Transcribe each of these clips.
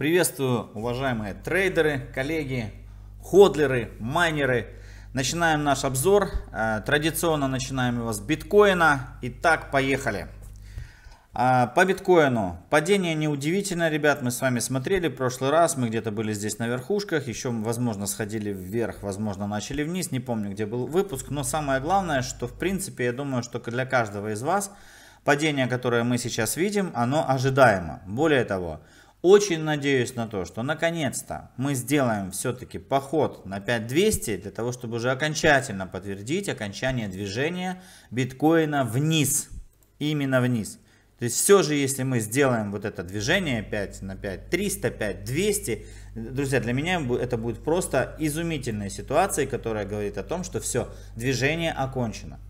Приветствую, уважаемые трейдеры, коллеги, ходлеры, майнеры. Начинаем наш обзор. Э, традиционно начинаем его с биткоина. Итак, поехали. Э, по биткоину. Падение неудивительно, ребят. Мы с вами смотрели в прошлый раз. Мы где-то были здесь на верхушках. Еще, возможно, сходили вверх, возможно, начали вниз. Не помню, где был выпуск. Но самое главное, что, в принципе, я думаю, что для каждого из вас падение, которое мы сейчас видим, оно ожидаемо. Более того, очень надеюсь на то, что наконец-то мы сделаем все-таки поход на 5200 для того, чтобы уже окончательно подтвердить окончание движения биткоина вниз. Именно вниз. То есть все же, если мы сделаем вот это движение 5 на 5, 300, 5, 200, друзья, для меня это будет просто изумительная ситуация, которая говорит о том, что все, движение окончено.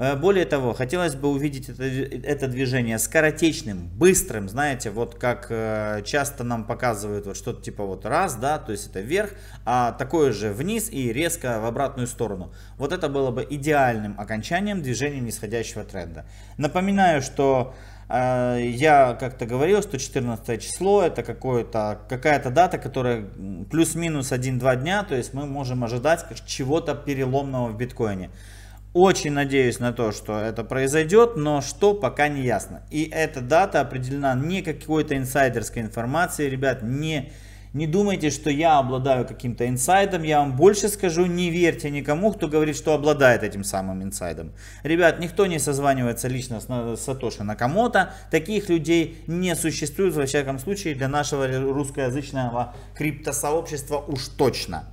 Э, более того, хотелось бы увидеть это, это движение скоротечным, быстрым, знаете, вот как э, часто нам показывают вот что-то типа вот раз, да, то есть это вверх, а такое же вниз и резко в обратную сторону. Вот это было бы идеальным окончанием движения нисходящего тренда. Напоминаю, что э, я как-то говорил, что 14 число это какое-то, какая-то дата, которая плюс-минус 1-2 дня, то есть мы можем ожидать чего-то переломного в биткоине. Очень надеюсь на то, что это произойдет, но что пока не ясно. И эта дата определена не какой-то инсайдерской информацией, ребят, не... Не думайте, что я обладаю каким-то инсайдом. Я вам больше скажу, не верьте никому, кто говорит, что обладает этим самым инсайдом. Ребят, никто не созванивается лично с Сатоши Накамото. Таких людей не существует, во всяком случае, для нашего русскоязычного криптосообщества уж точно.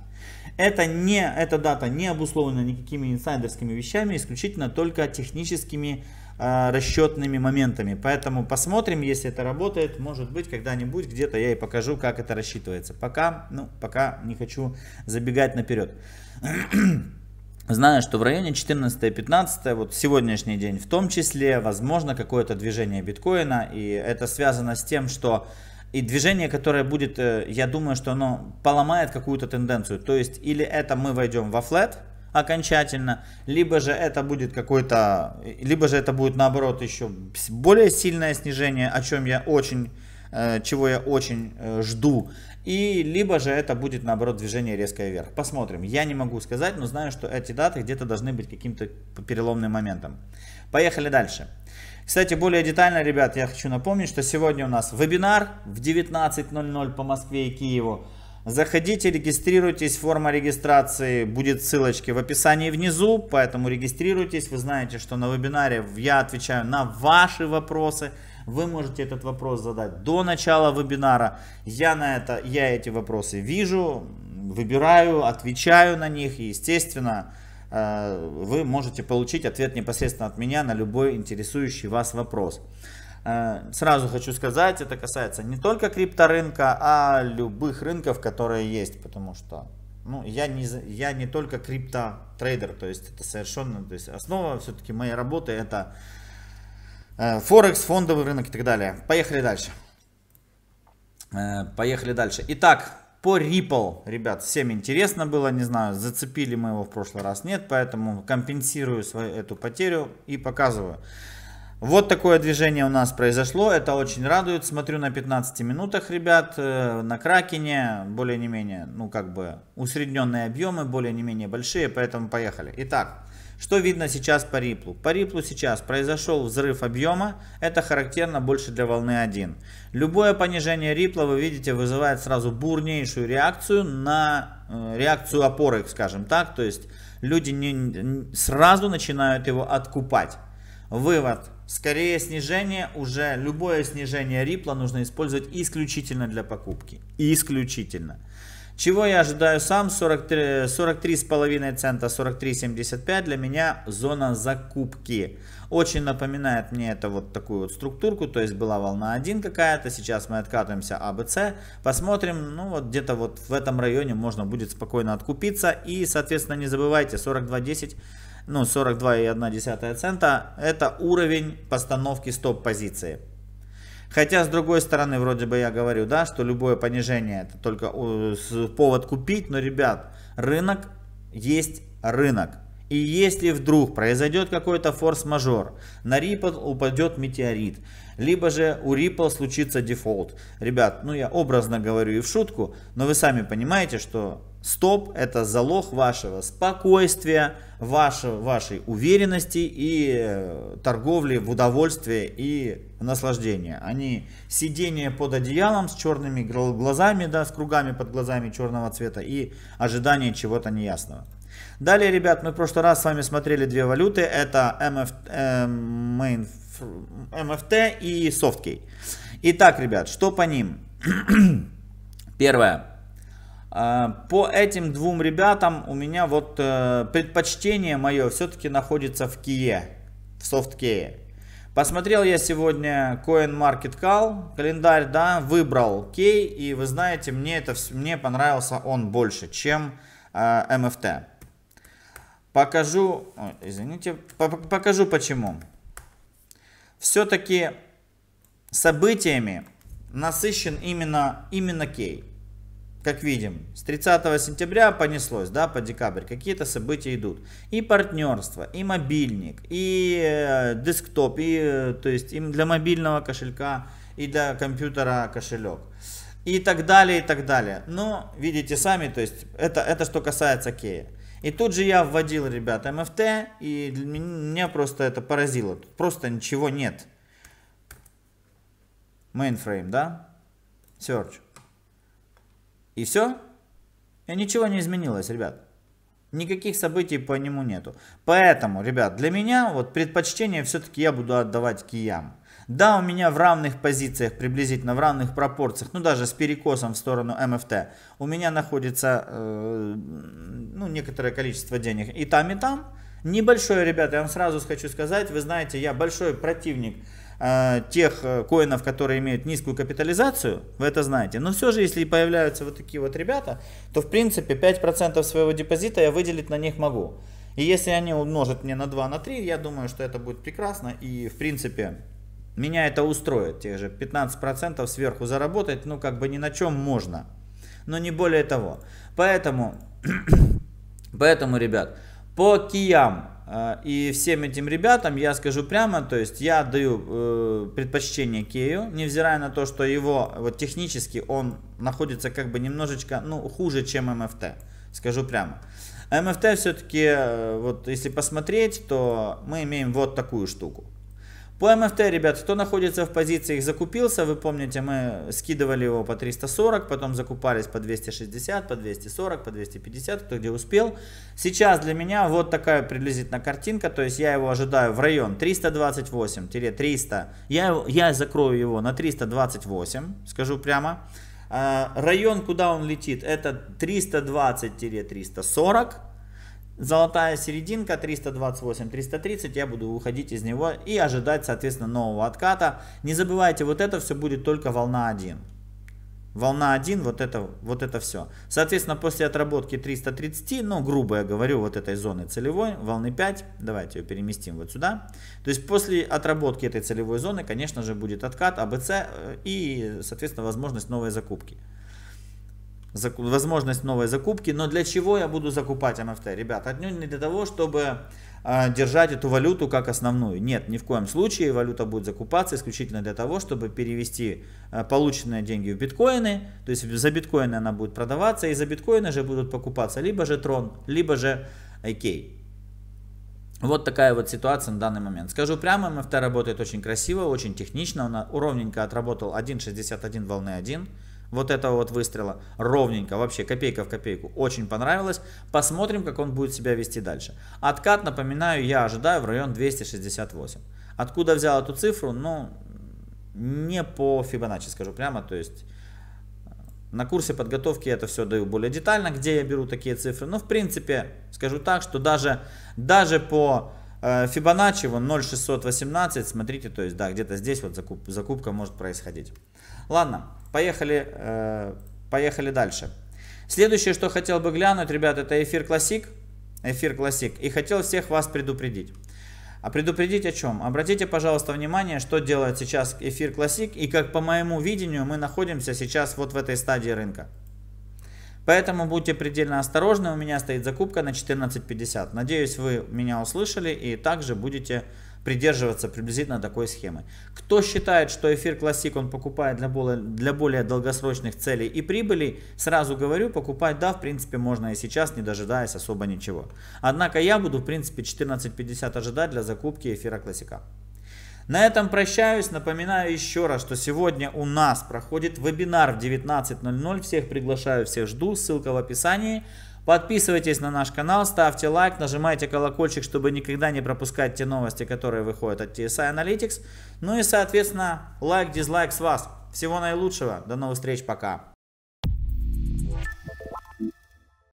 Это не, эта дата не обусловлена никакими инсайдерскими вещами, исключительно только техническими э, расчетными моментами. Поэтому посмотрим, если это работает. Может быть, когда-нибудь где-то я и покажу, как это рассчитывается. Пока, ну, пока не хочу забегать наперед. Знаю, что в районе 14-15, вот сегодняшний день в том числе, возможно какое-то движение биткоина. И это связано с тем, что и движение, которое будет, э, я думаю, что оно поломает какую-то тенденцию. То есть или это мы войдем во флет окончательно, либо же это будет какой-то, либо же это будет наоборот еще более сильное снижение, о чем я очень э, чего я очень э, жду. И либо же это будет наоборот движение резкое вверх. Посмотрим. Я не могу сказать, но знаю, что эти даты где-то должны быть каким-то переломным моментом. Поехали дальше. Кстати, более детально, ребят, я хочу напомнить, что сегодня у нас вебинар в 19.00 по Москве и Киеву. Заходите, регистрируйтесь, форма регистрации будет ссылочки в описании внизу, поэтому регистрируйтесь. Вы знаете, что на вебинаре я отвечаю на ваши вопросы. Вы можете этот вопрос задать до начала вебинара. Я на это, я эти вопросы вижу, выбираю, отвечаю на них и, естественно, э, вы можете получить ответ непосредственно от меня на любой интересующий вас вопрос. Э, сразу хочу сказать, это касается не только крипторынка, а любых рынков, которые есть, потому что ну, я не, я не только крипто-трейдер, то есть это совершенно, то есть основа все-таки моей работы это э, Форекс, фондовый рынок и так далее. Поехали дальше. Э, поехали дальше. Итак, по Ripple, ребят, всем интересно было, не знаю, зацепили мы его в прошлый раз, нет, поэтому компенсирую свою эту потерю и показываю. Вот такое движение у нас произошло, это очень радует. Смотрю на 15 минутах, ребят, э, на Кракене, более не менее, ну как бы усредненные объемы, более не менее большие, поэтому поехали. Итак, что видно сейчас по риплу? По риплу сейчас произошел взрыв объема, это характерно больше для волны 1. Любое понижение рипла, вы видите, вызывает сразу бурнейшую реакцию на э, реакцию опоры, скажем так, то есть люди не, сразу начинают его откупать. Вывод Скорее снижение уже, любое снижение рипла нужно использовать исключительно для покупки. Исключительно. Чего я ожидаю сам? 43,5 43 цента, 43,75 для меня зона закупки. Очень напоминает мне это вот такую вот структурку, то есть была волна 1 какая-то, сейчас мы откатываемся АБЦ, посмотрим, ну вот где-то вот в этом районе можно будет спокойно откупиться и соответственно не забывайте 42,10 ну 42,1 цента, это уровень постановки стоп-позиции. Хотя, с другой стороны, вроде бы я говорю, да, что любое понижение это только э, повод купить, но, ребят, рынок есть рынок. И если вдруг произойдет какой-то форс-мажор, на Ripple упадет метеорит, либо же у Ripple случится дефолт. Ребят, ну я образно говорю и в шутку, но вы сами понимаете, что стоп это залог вашего спокойствия, вашего вашей уверенности и э, торговли в удовольствие и наслаждение. А не сидение под одеялом с черными глазами, да, с кругами под глазами черного цвета и ожидание чего-то неясного. Далее, ребят, мы в прошлый раз с вами смотрели две валюты. Это MF, э, эм, main, MFT и SoftKey. Итак, ребят, что по ним? Первое. А, по этим двум ребятам у меня вот э, предпочтение мое все-таки находится в Кие, в SoftKey. Посмотрел я сегодня CoinMarketCal, календарь, да, выбрал Кей, и вы знаете, мне, это, мне понравился он больше, чем э, MFT. Покажу, ой, извините, покажу почему. Все-таки событиями насыщен именно, именно Кей. Как видим, с 30 сентября понеслось, да, по декабрь, какие-то события идут. И партнерство, и мобильник, и э, десктоп, и, э, то есть, им для мобильного кошелька, и для компьютера кошелек. И так далее, и так далее. Но, видите сами, то есть, это, это что касается Кея. И тут же я вводил, ребят, MFT, и меня просто это поразило. Тут просто ничего нет. Mainframe, да? Search. И все? И ничего не изменилось, ребят. Никаких событий по нему нету. Поэтому, ребят, для меня вот предпочтение все-таки я буду отдавать киям. Да, у меня в равных позициях, приблизительно в равных пропорциях, ну даже с перекосом в сторону МФТ, у меня находится э, ну, некоторое количество денег и там, и там. Небольшое, ребята, я вам сразу хочу сказать, вы знаете, я большой противник э, тех э, коинов, которые имеют низкую капитализацию, вы это знаете. Но все же, если появляются вот такие вот ребята, то в принципе 5% своего депозита я выделить на них могу. И если они умножат мне на 2, на 3, я думаю, что это будет прекрасно. И в принципе меня это устроит, тех же 15% сверху заработать, ну как бы ни на чем можно. Но не более того. Поэтому, поэтому ребят, по киям э, и всем этим ребятам я скажу прямо, то есть я даю э, предпочтение Кею, невзирая на то, что его вот технически он находится как бы немножечко, ну, хуже, чем МФТ, скажу прямо. МФТ все-таки, э, вот если посмотреть, то мы имеем вот такую штуку. По МФТ, ребят, кто находится в позиции, их закупился. Вы помните, мы скидывали его по 340, потом закупались по 260, по 240, по 250, кто где успел. Сейчас для меня вот такая приблизительно картинка, то есть я его ожидаю в район 328-300. Я, я закрою его на 328, скажу прямо. А, район, куда он летит, это 320-340. Золотая серединка 328-330, я буду выходить из него и ожидать, соответственно, нового отката. Не забывайте, вот это все будет только волна 1. Волна 1, вот это, вот это все. Соответственно, после отработки 330, ну, грубо я говорю, вот этой зоны целевой, волны 5, давайте ее переместим вот сюда. То есть после отработки этой целевой зоны, конечно же, будет откат АБЦ э, и, соответственно, возможность новой закупки возможность новой закупки. Но для чего я буду закупать МФТ? Ребят, отнюдь не для того, чтобы а, держать эту валюту как основную. Нет, ни в коем случае валюта будет закупаться исключительно для того, чтобы перевести а, полученные деньги в биткоины. То есть за биткоины она будет продаваться, и за биткоины же будут покупаться либо же трон, либо же IK. Вот такая вот ситуация на данный момент. Скажу прямо, МФТ работает очень красиво, очень технично. Он ровненько отработал 1.61 волны 1 вот этого вот выстрела. Ровненько, вообще копейка в копейку. Очень понравилось. Посмотрим, как он будет себя вести дальше. Откат, напоминаю, я ожидаю в район 268. Откуда взял эту цифру? Ну, не по Fibonacci, скажу прямо. То есть э, на курсе подготовки это все даю более детально, где я беру такие цифры. Но, ну, в принципе, скажу так, что даже, даже по э, Фибоначчи, вон 0,618, смотрите, то есть, да, где-то здесь вот закуп, закупка может происходить. Ладно, поехали, э, поехали дальше. Следующее, что хотел бы глянуть, ребят, это эфир классик. Эфир классик. И хотел всех вас предупредить. А предупредить о чем? Обратите, пожалуйста, внимание, что делает сейчас эфир классик. И как по моему видению, мы находимся сейчас вот в этой стадии рынка. Поэтому будьте предельно осторожны, у меня стоит закупка на 14.50. Надеюсь, вы меня услышали и также будете придерживаться приблизительно такой схемы. Кто считает, что эфир классик он покупает для более, для более долгосрочных целей и прибыли, сразу говорю, покупать да, в принципе можно и сейчас, не дожидаясь особо ничего. Однако я буду в принципе 14.50 ожидать для закупки эфира классика. На этом прощаюсь. Напоминаю еще раз, что сегодня у нас проходит вебинар в 19.00. Всех приглашаю, всех жду. Ссылка в описании. Подписывайтесь на наш канал, ставьте лайк, нажимайте колокольчик, чтобы никогда не пропускать те новости, которые выходят от TSI Analytics. Ну и, соответственно, лайк-дизлайк с вас. Всего наилучшего. До новых встреч. Пока.